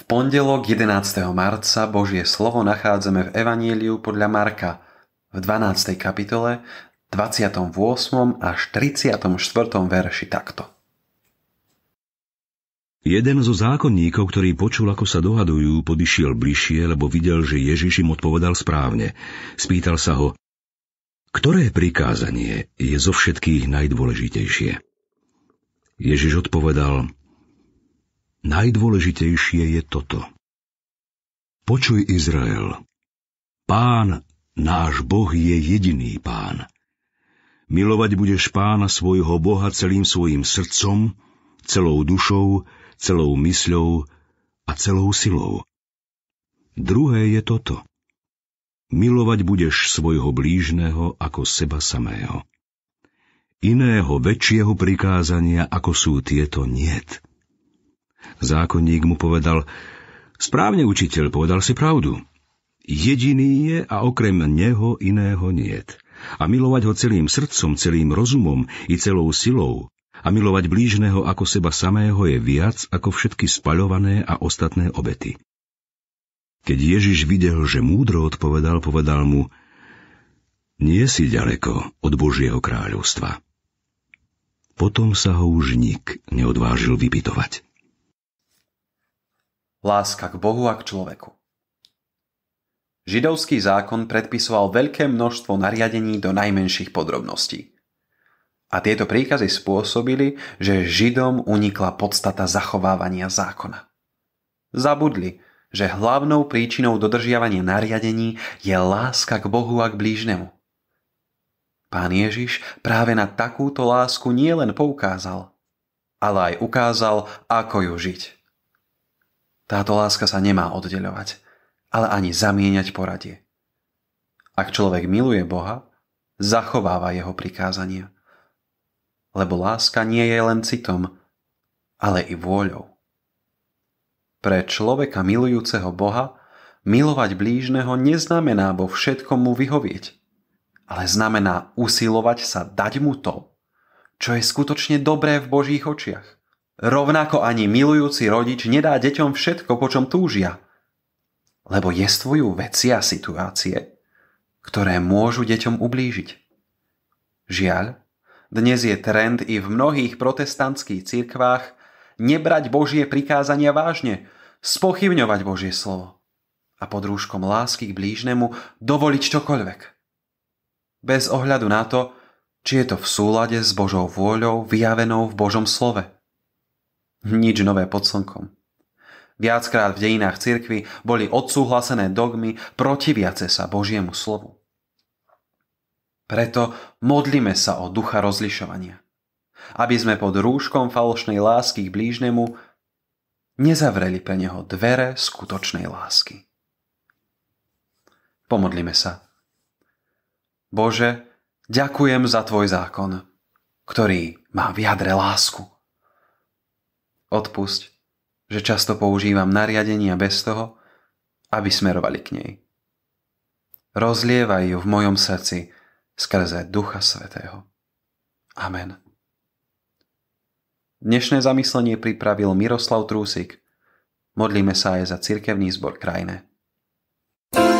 V pondelok 11. marca Božie slovo nachádzame v Evaníliu podľa Marka v 12. kapitole 28. až 34. verši takto. Jeden zo zákonníkov, ktorý počul, ako sa dohadujú, podišiel bližšie, lebo videl, že Ježiš im odpovedal správne. Spýtal sa ho, ktoré prikázanie je zo všetkých najdôležitejšie? Ježiš odpovedal, najdôležitejšie je toto. Počuj Izrael, pán náš Boh je jediný pán. Milovať budeš pána svojho Boha celým svojim srdcom, celou dušou, celou mysľou a celou silou. Druhé je toto. Milovať budeš svojho blížneho ako seba samého. Iného väčšieho prikázania ako sú tieto niet. Zákonník mu povedal, správne učiteľ, povedal si pravdu. Jediný je a okrem neho iného niet. A milovať ho celým srdcom, celým rozumom i celou silou. A milovať blížneho ako seba samého je viac ako všetky spaľované a ostatné obety. Keď Ježiš videl, že múdro odpovedal, povedal mu, nie si ďaleko od Božieho kráľovstva. Potom sa ho už nik neodvážil vypytovať láska k Bohu a k človeku. Židovský zákon predpisoval veľké množstvo nariadení do najmenších podrobností. A tieto príkazy spôsobili, že Židom unikla podstata zachovávania zákona. Zabudli, že hlavnou príčinou dodržiavania nariadení je láska k Bohu a k blížnemu. Pán Ježiš práve na takúto lásku nielen poukázal, ale aj ukázal, ako ju žiť. Táto láska sa nemá oddeľovať, ale ani zamieňať poradie. Ak človek miluje Boha, zachováva jeho prikázania. Lebo láska nie je len citom, ale i vôľou. Pre človeka milujúceho Boha milovať blížneho neznamená vo všetkom mu vyhovieť, ale znamená usilovať sa dať mu to, čo je skutočne dobré v Božích očiach. Rovnako ani milujúci rodič nedá deťom všetko, po čom túžia. Lebo jestvujú a situácie, ktoré môžu deťom ublížiť. Žiaľ, dnes je trend i v mnohých protestantských cirkvách nebrať Božie prikázania vážne, spochybňovať Božie slovo a pod rúškom lásky k blížnemu dovoliť čokoľvek. Bez ohľadu na to, či je to v súlade s Božou vôľou vyjavenou v Božom slove – nič nové pod slnkom. Viackrát v dejinách cirkvy boli odsúhlasené dogmy protiviace sa Božiemu slovu. Preto modlíme sa o ducha rozlišovania, aby sme pod rúškom falošnej lásky k blížnemu nezavreli pre neho dvere skutočnej lásky. Pomodlíme sa. Bože, ďakujem za Tvoj zákon, ktorý má v jadre lásku. Odpusť, že často používam nariadenia bez toho, aby smerovali k nej. Rozlievaj ju v mojom srdci skrze Ducha Svetého. Amen. Dnešné zamyslenie pripravil Miroslav Trúsik. Modlíme sa aj za cirkevný zbor krajine. thank you